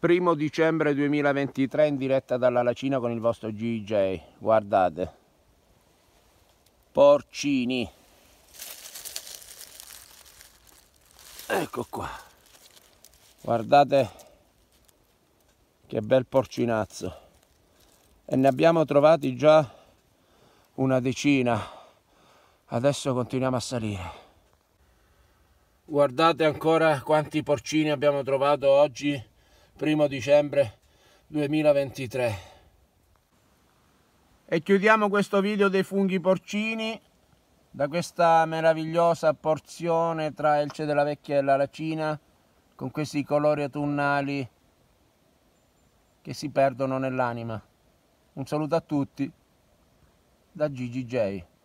primo dicembre 2023 in diretta dalla Lacina con il vostro GJ guardate porcini ecco qua guardate che bel porcinazzo e ne abbiamo trovati già una decina adesso continuiamo a salire guardate ancora quanti porcini abbiamo trovato oggi 1 dicembre 2023. E chiudiamo questo video dei funghi porcini da questa meravigliosa porzione tra Elce della Vecchia e la Lacina con questi colori autunnali che si perdono nell'anima. Un saluto a tutti da Gigi J.